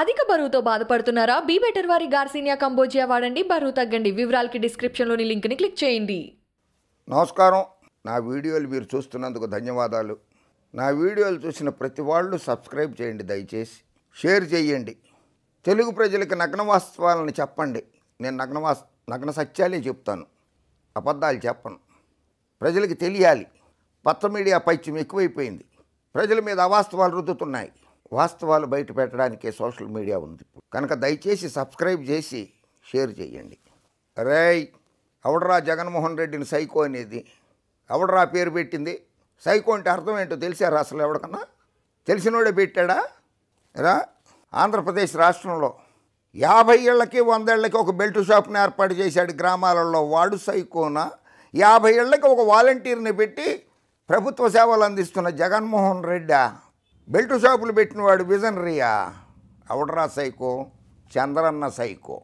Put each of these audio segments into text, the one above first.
అధిక బరువుతో బాధపడుతున్నారా బీ బెటర్ వారి గార్సినియా కంబోజియా వాడండి బరువు తగ్గండి వివరాలకి డిస్క్రిప్షన్లోని లింక్ని క్లిక్ చేయండి నమస్కారం నా వీడియోలు మీరు చూస్తున్నందుకు ధన్యవాదాలు నా వీడియోలు చూసిన ప్రతి వాళ్ళు సబ్స్క్రైబ్ చేయండి దయచేసి షేర్ చేయండి తెలుగు ప్రజలకు నగ్న వాస్తవాలను చెప్పండి నేను నగ్న వాస్ నగ్న సత్యాలే చెప్తాను అబద్ధాలు చెప్పను ప్రజలకు తెలియాలి పత్ర మీడియా పైచ్యం ఎక్కువైపోయింది ప్రజల మీద అవాస్తవాలు రుద్దుతున్నాయి వాస్తవాలు బయట పెట్టడానికి సోషల్ మీడియా ఉంది కనుక దయచేసి సబ్స్క్రైబ్ చేసి షేర్ చేయండి రే అవడరా జగన్మోహన్ రెడ్డిని సైకో అనేది ఎవడరా పేరు పెట్టింది సైకో అంటే అర్థం ఏంటో తెలిసారు అసలు ఎవడకన్నా తెలిసినోడే పెట్టాడా రా ఆంధ్రప్రదేశ్ రాష్ట్రంలో యాభై ఏళ్ళకి వందేళ్లకి ఒక బెల్ట్ షాప్ని ఏర్పాటు చేశాడు గ్రామాలలో వాడు సైకోనా యాభై ఏళ్ళకి ఒక వాలంటీర్ని పెట్టి ప్రభుత్వ సేవలు అందిస్తున్న జగన్మోహన్ రెడ్డా బెల్ట్ షాపులు పెట్టినవాడు విజనరీయా అవడరా సైకో చంద్రన్న సైకో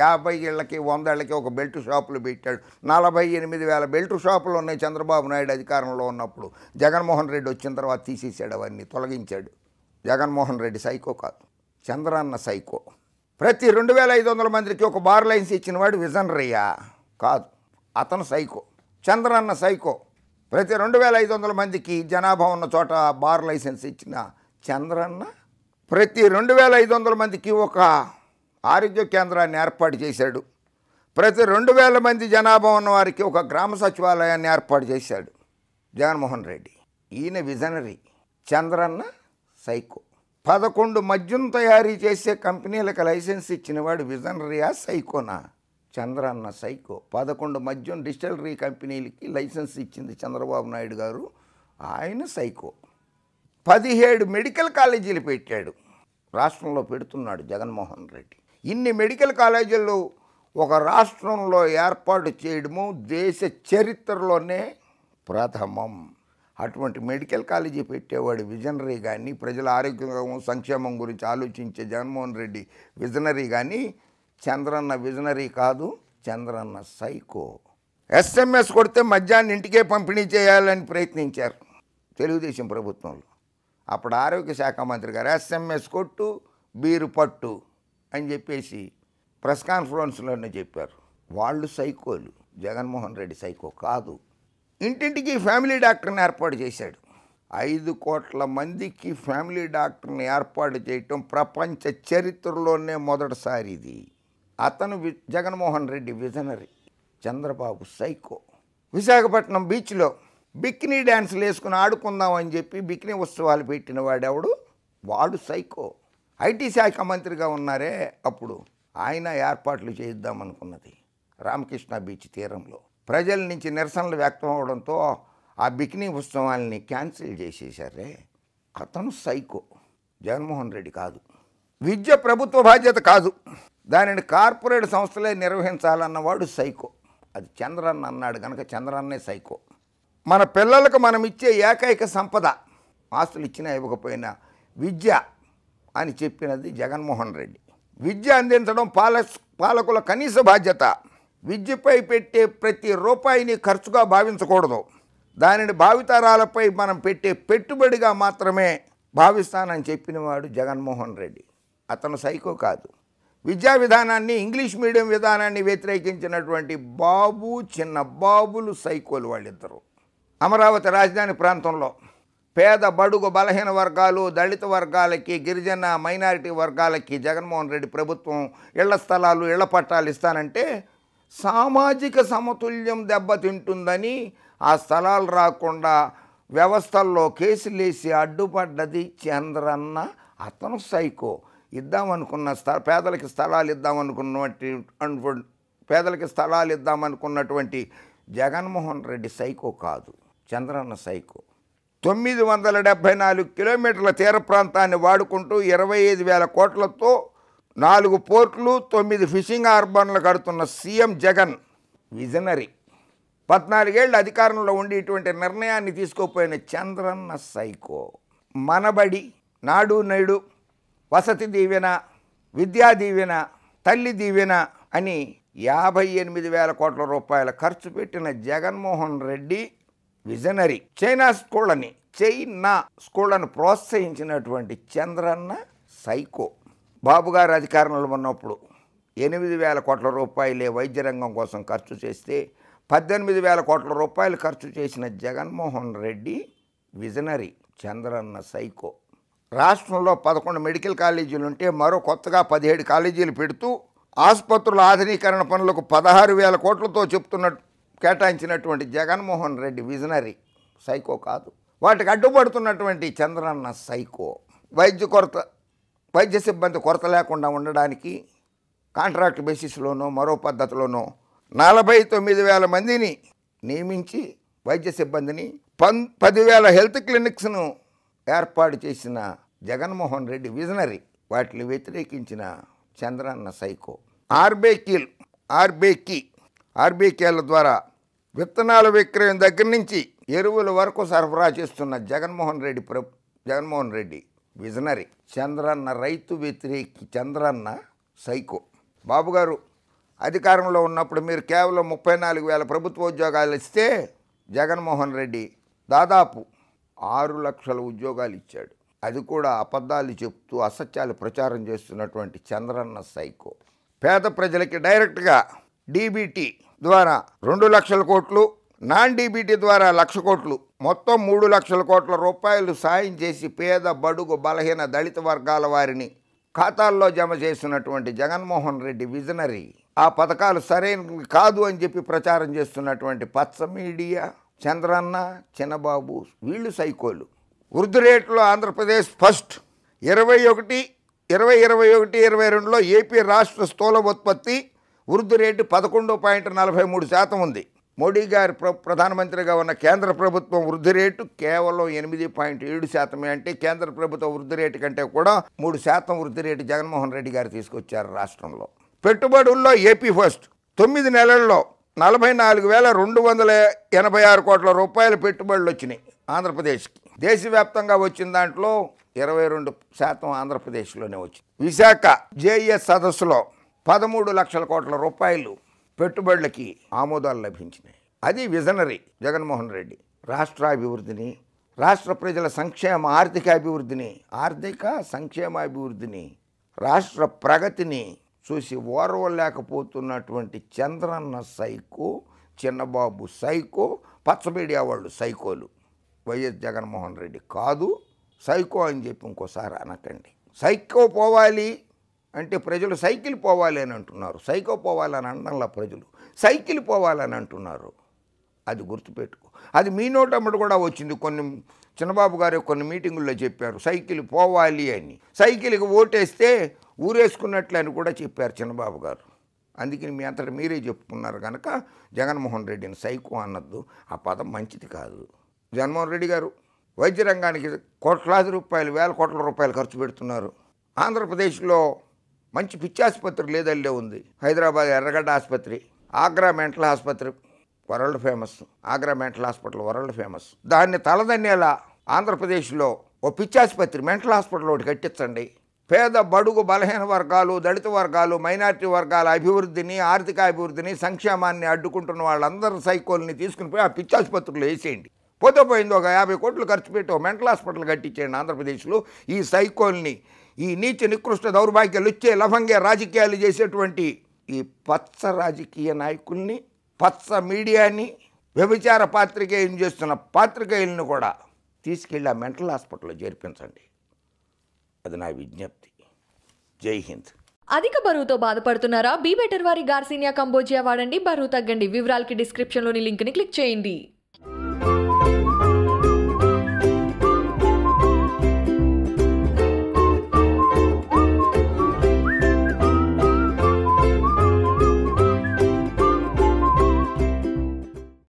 యాభై ఏళ్ళకి వందేళ్ళకి ఒక బెల్ట్ షాపులు పెట్టాడు నలభై ఎనిమిది వేల బెల్ట్ షాపులు ఉన్నాయి చంద్రబాబు నాయుడు అధికారంలో ఉన్నప్పుడు జగన్మోహన్ రెడ్డి వచ్చిన తర్వాత తీసేసాడు అవన్నీ తొలగించాడు జగన్మోహన్ రెడ్డి సైకో కాదు చంద్రన్న సైకో ప్రతి రెండు వేల ఐదు వందల మందికి ఒక బార్ లైన్స్ ఇచ్చినవాడు విజనరయ్యా కాదు అతను సైకో చంద్రన్న సైకో ప్రతి రెండు వేల ఐదు వందల మందికి జనాభా ఉన్న చోట బార్ లైసెన్స్ ఇచ్చిన చంద్రన్న ప్రతి రెండు వేల ఐదు వందల మందికి ఒక ఆరోగ్య కేంద్రాన్ని ఏర్పాటు చేశాడు ప్రతి రెండు వేల మంది జనాభా ఉన్నవారికి ఒక గ్రామ సచివాలయాన్ని ఏర్పాటు చేశాడు జగన్మోహన్ రెడ్డి ఈయన విజనరీ చంద్రన్న సైకో పదకొండు మద్యం తయారీ చేసే కంపెనీలకు లైసెన్స్ ఇచ్చినవాడు విజనరీయా సైకోనా చంద్రన్న సైకో పదకొండు మద్యం డిస్టిలరీ కంపెనీలకి లైసెన్స్ ఇచ్చింది చంద్రబాబు నాయుడు గారు ఆయన సైకో పదిహేడు మెడికల్ కాలేజీలు పెట్టాడు రాష్ట్రంలో పెడుతున్నాడు జగన్మోహన్ రెడ్డి ఇన్ని మెడికల్ కాలేజీలు ఒక రాష్ట్రంలో ఏర్పాటు చేయడము దేశ చరిత్రలోనే ప్రథమం అటువంటి మెడికల్ కాలేజీ పెట్టేవాడు విజనరీ కానీ ప్రజల ఆరోగ్యం సంక్షేమం గురించి ఆలోచించే జగన్మోహన్ రెడ్డి విజనరీ కానీ చంద్రన్న విజనరీ కాదు చంద్రన్న సైకో ఎస్ఎంఎస్ కొడితే మధ్యాహ్నం ఇంటికే పంపిణీ చేయాలని ప్రయత్నించారు తెలుగుదేశం ప్రభుత్వంలో అప్పుడు ఆరోగ్య శాఖ మంత్రి గారు ఎస్ఎంఎస్ కొట్టు బీరు పట్టు అని చెప్పేసి ప్రెస్ కాన్ఫరెన్స్లోనే చెప్పారు వాళ్ళు సైకోలు జగన్మోహన్ రెడ్డి సైకో కాదు ఇంటింటికి ఫ్యామిలీ డాక్టర్ని ఏర్పాటు చేశాడు ఐదు కోట్ల మందికి ఫ్యామిలీ డాక్టర్ని ఏర్పాటు చేయటం ప్రపంచ చరిత్రలోనే మొదటిసారి ఇది అతను V Jaganmohan Reddy visionary Chandrababu psycho Visakhapatnam బీచ్లో బిక్నీ డ్యాన్సులు వేసుకుని ఆడుకుందాం అని చెప్పి బిక్నీ ఉత్సవాలు పెట్టిన వాడెవడు వాడు సైకో ఐటీ శాఖ మంత్రిగా ఉన్నారే అప్పుడు ఆయన ఏర్పాట్లు అనుకున్నది రామకృష్ణ బీచ్ తీరంలో ప్రజల నుంచి నిరసనలు వ్యక్తం అవడంతో ఆ బిక్నీ ఉత్సవాల్ని క్యాన్సిల్ చేసేశారే అతను సైకో జగన్మోహన్ రెడ్డి కాదు విద్య ప్రభుత్వ బాధ్యత కాదు దానిని కార్పొరేట్ సంస్థలే నిర్వహించాలన్నవాడు సైకో అది చంద్రన్న అన్నాడు కనుక చంద్రన్నే సైకో మన పిల్లలకు మనం ఇచ్చే ఏకైక సంపద ఆస్తులు ఇచ్చినా ఇవ్వకపోయినా విద్య అని చెప్పినది జగన్మోహన్ రెడ్డి విద్య అందించడం పాల పాలకుల కనీస బాధ్యత విద్యపై పెట్టే ప్రతి రూపాయిని ఖర్చుగా భావించకూడదు దానిని భావితరాలపై మనం పెట్టే పెట్టుబడిగా మాత్రమే భావిస్తానని చెప్పినవాడు జగన్మోహన్ రెడ్డి అతను సైకో కాదు విద్యా విధానాన్ని ఇంగ్లీష్ మీడియం విధానాన్ని వ్యతిరేకించినటువంటి బాబు చిన్న బాబులు సైకోలు వాళ్ళిద్దరు అమరావతి రాజధాని ప్రాంతంలో పేద బడుగు బలహీన వర్గాలు దళిత వర్గాలకి గిరిజన మైనారిటీ వర్గాలకి జగన్మోహన్ రెడ్డి ప్రభుత్వం ఇళ్ల స్థలాలు ఇళ్ల పట్టాలు ఇస్తానంటే సామాజిక సమతుల్యం దెబ్బతింటుందని ఆ స్థలాలు రాకుండా వ్యవస్థల్లో కేసులేసి అడ్డుపడ్డది చంద్రన్న అతను సైకో ఇద్దామనుకున్న స్థల పేదలకి స్థలాలు ఇద్దామనుకున్నటువంటి పేదలకి స్థలాలు ఇద్దామనుకున్నటువంటి జగన్మోహన్ రెడ్డి సైకో కాదు చంద్రన్న సైకో తొమ్మిది వందల డెబ్భై నాలుగు కిలోమీటర్ల తీర ప్రాంతాన్ని వాడుకుంటూ ఇరవై ఐదు వేల కోట్లతో నాలుగు పోర్టులు తొమ్మిది ఫిషింగ్ ఆర్బన్లు కడుతున్న సీఎం జగన్ విజనరీ పద్నాలుగేళ్ళు అధికారంలో ఉండి ఇటువంటి నిర్ణయాన్ని తీసుకోపోయిన చంద్రన్న సైకో మనబడి నాడు నేడు వసతి దీవెన విద్యా దీవెన తల్లి దీవెన అని యాభై ఎనిమిది వేల కోట్ల రూపాయల ఖర్చు పెట్టిన జగన్మోహన్ రెడ్డి విజనరీ చైనా స్కూళ్ళని చైనా స్కూళ్ళను ప్రోత్సహించినటువంటి చంద్రన్న సైకో బాబుగారు అధికారంలో ఉన్నప్పుడు ఎనిమిది వేల కోట్ల రూపాయలే వైద్య రంగం కోసం ఖర్చు చేస్తే పద్దెనిమిది వేల కోట్ల రూపాయలు ఖర్చు చేసిన జగన్మోహన్ రెడ్డి విజనరీ చంద్రన్న సైకో రాష్ట్రంలో పదకొండు మెడికల్ కాలేజీలు ఉంటే మరో కొత్తగా పదిహేడు కాలేజీలు పెడుతూ ఆసుపత్రుల ఆధునీకరణ పనులకు పదహారు వేల కోట్లతో చెప్తున్న కేటాయించినటువంటి జగన్మోహన్ రెడ్డి విజనరీ సైకో కాదు వాటికి అడ్డుపడుతున్నటువంటి చంద్రన్న సైకో వైద్య కొరత వైద్య సిబ్బంది కొరత లేకుండా ఉండడానికి కాంట్రాక్ట్ బేసిస్లోనో మరో పద్ధతిలోనో నలభై తొమ్మిది వేల మందిని నియమించి వైద్య సిబ్బందిని పన్ పదివేల హెల్త్ క్లినిక్స్ను ఏర్పాటు చేసిన జగన్మోహన్ రెడ్డి విజనరీ వాటిని వ్యతిరేకించిన చంద్రన్న సైకో ఆర్బేకిల్ ఆర్బేకి ఆర్బీకేల ద్వారా విత్తనాల విక్రయం దగ్గర నుంచి ఎరువుల వరకు సరఫరా చేస్తున్న జగన్మోహన్ రెడ్డి ప్ర జగన్మోహన్ రెడ్డి విజనరీ చంద్రన్న రైతు వ్యతిరేకి చంద్రన్న సైకో బాబు గారు అధికారంలో ఉన్నప్పుడు మీరు కేవలం ముప్పై నాలుగు వేల ప్రభుత్వ ఉద్యోగాలు ఇస్తే జగన్మోహన్ రెడ్డి దాదాపు ఆరు లక్షల ఉద్యోగాలు ఇచ్చాడు అది కూడా అబద్ధాలు చెప్తూ అసత్యాలు ప్రచారం చేస్తున్నటువంటి చంద్రన్న సైకో పేద ప్రజలకి డైరెక్ట్గా డీబీటీ ద్వారా రెండు లక్షల కోట్లు నాన్ డీబీటీ ద్వారా లక్ష కోట్లు మొత్తం మూడు లక్షల కోట్ల రూపాయలు సాయం చేసి పేద బడుగు బలహీన దళిత వర్గాల వారిని ఖాతాల్లో జమ చేస్తున్నటువంటి జగన్మోహన్ రెడ్డి విజనరీ ఆ పథకాలు సరైన కాదు అని చెప్పి ప్రచారం చేస్తున్నటువంటి పచ్చ మీడియా చంద్రన్న చిన్నబాబు వీళ్ళు సైకోలు వృద్ధి రేట్లో ఆంధ్రప్రదేశ్ ఫస్ట్ ఇరవై ఒకటి ఇరవై ఇరవై ఒకటి ఇరవై రెండులో ఏపీ రాష్ట్ర స్థూల ఉత్పత్తి వృద్ధి రేటు పదకొండు పాయింట్ నలభై మూడు శాతం ఉంది మోడీ గారి ప్ర ప్రధానమంత్రిగా ఉన్న కేంద్ర ప్రభుత్వం వృద్ధి రేటు కేవలం ఎనిమిది పాయింట్ ఏడు శాతమే అంటే కేంద్ర ప్రభుత్వ వృద్ధి రేటు కంటే కూడా మూడు శాతం వృద్ధి రేటు జగన్మోహన్ రెడ్డి గారు తీసుకొచ్చారు రాష్ట్రంలో పెట్టుబడుల్లో ఏపీ ఫస్ట్ తొమ్మిది నెలల్లో నలభై నాలుగు వేల రెండు వందల ఎనభై ఆరు కోట్ల రూపాయల పెట్టుబడులు వచ్చినాయి ఆంధ్రప్రదేశ్కి దేశవ్యాప్తంగా వచ్చిన దాంట్లో ఇరవై రెండు శాతం ఆంధ్రప్రదేశ్లోనే వచ్చింది విశాఖ జేఈఎస్ సదస్సులో పదమూడు లక్షల కోట్ల రూపాయలు పెట్టుబడులకి ఆమోదాలు లభించినాయి అది విజనరీ జగన్మోహన్ రెడ్డి రాష్ట్రాభివృద్ధిని రాష్ట్ర ప్రజల సంక్షేమ ఆర్థిక అభివృద్ధిని ఆర్థిక సంక్షేమాభివృద్ధిని రాష్ట్ర ప్రగతిని చూసి ఓర్వలేకపోతున్నటువంటి చంద్రన్న సైకో చిన్నబాబు సైకో పచ్చమీడియా వాళ్ళు సైకోలు వైఎస్ జగన్మోహన్ రెడ్డి కాదు సైకో అని చెప్పి ఇంకోసారి అనకండి సైకో పోవాలి అంటే ప్రజలు సైకిల్ పోవాలి అని అంటున్నారు సైకో పోవాలని అనడంలా ప్రజలు సైకిల్ పోవాలని అంటున్నారు అది గుర్తుపెట్టుకో అది మీ నోటమ్మటి కూడా వచ్చింది కొన్ని చిన్నబాబు గారు కొన్ని మీటింగుల్లో చెప్పారు సైకిల్ పోవాలి అని సైకిల్కి ఓటేస్తే ఊరేసుకున్నట్లు అని కూడా చెప్పారు చిన్నబాబు గారు అందుకని మీ అంతటా మీరే చెప్పుకున్నారు కనుక జగన్మోహన్ రెడ్డిని సైకో అన్నద్దు ఆ పదం మంచిది కాదు జగన్మోహన్ రెడ్డి గారు వైద్య రంగానికి కోట్లాది రూపాయలు వేల కోట్ల రూపాయలు ఖర్చు పెడుతున్నారు ఆంధ్రప్రదేశ్లో మంచి ఆసుపత్రి లేదల్లే ఉంది హైదరాబాద్ ఎర్రగడ్డ ఆసుపత్రి ఆగ్రా మెంటల్ ఆసుపత్రి world famous Agra mental hospital world famous దాన్ని తలదన్నేలా ఆంధ్రప్రదేశ్లో ఓ పిచ్చాసుపత్రి మెంటల్ హాస్పిటల్ ఒకటి కట్టించండి పేద బడుగు బలహీన వర్గాలు దళిత వర్గాలు మైనారిటీ వర్గాల అభివృద్ధిని ఆర్థిక అభివృద్ధిని సంక్షేమాన్ని అడ్డుకుంటున్న వాళ్ళందరి సైకోల్ని తీసుకుని పోయి ఆ పిచ్చాసుపత్రులు వేసేయండి పోతే పోయింది ఒక యాభై కోట్లు ఖర్చు పెట్టి ఒక మెంటల్ హాస్పిటల్ కట్టించేయండి ఆంధ్రప్రదేశ్లో ఈ సైకోల్ని ఈ నీచ నికృష్ట దౌర్భాగ్యాలు ఇచ్చే లభంగా రాజకీయాలు చేసేటువంటి ఈ పచ్చ రాజకీయ నాయకుల్ని పచ్చ మీడియాని వ్యభిచార పాత్రికేయం చేస్తున్న పాత్రికేయులను కూడా తీసుకెళ్ళి ఆ మెంటల్ హాస్పిటల్లో చేర్పించండి అది నా విజ్ఞప్తి జై హింద్ అధిక బరువుతో బాధపడుతున్నారా బీ బెటర్ వారి గార్సినియా కంబోజియా వాడండి బరువు తగ్గండి వివరాలకి డిస్క్రిప్షన్లోని లింక్ని క్లిక్ చేయండి